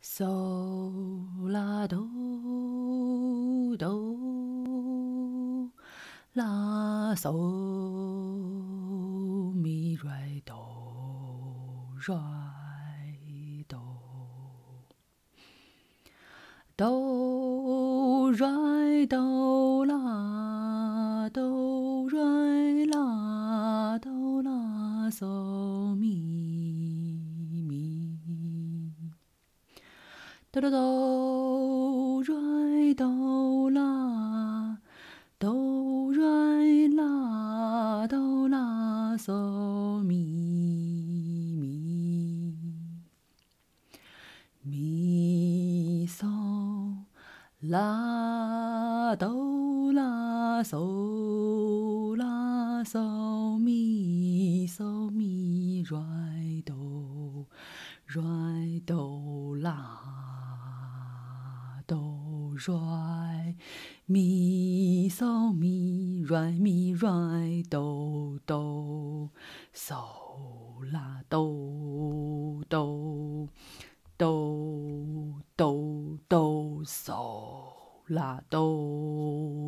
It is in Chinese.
嗦啦哆哆，啦嗦咪瑞哆瑞哆，哆瑞哆啦哆瑞啦哆啦嗦。哆哆哆，瑞哆啦，哆瑞啦，哆啦嗦咪咪，咪嗦啦，哆啦嗦，啦嗦咪，嗦咪瑞哆，瑞哆啦。哆来咪嗦咪来咪来哆哆嗦啦哆哆哆哆哆嗦啦哆。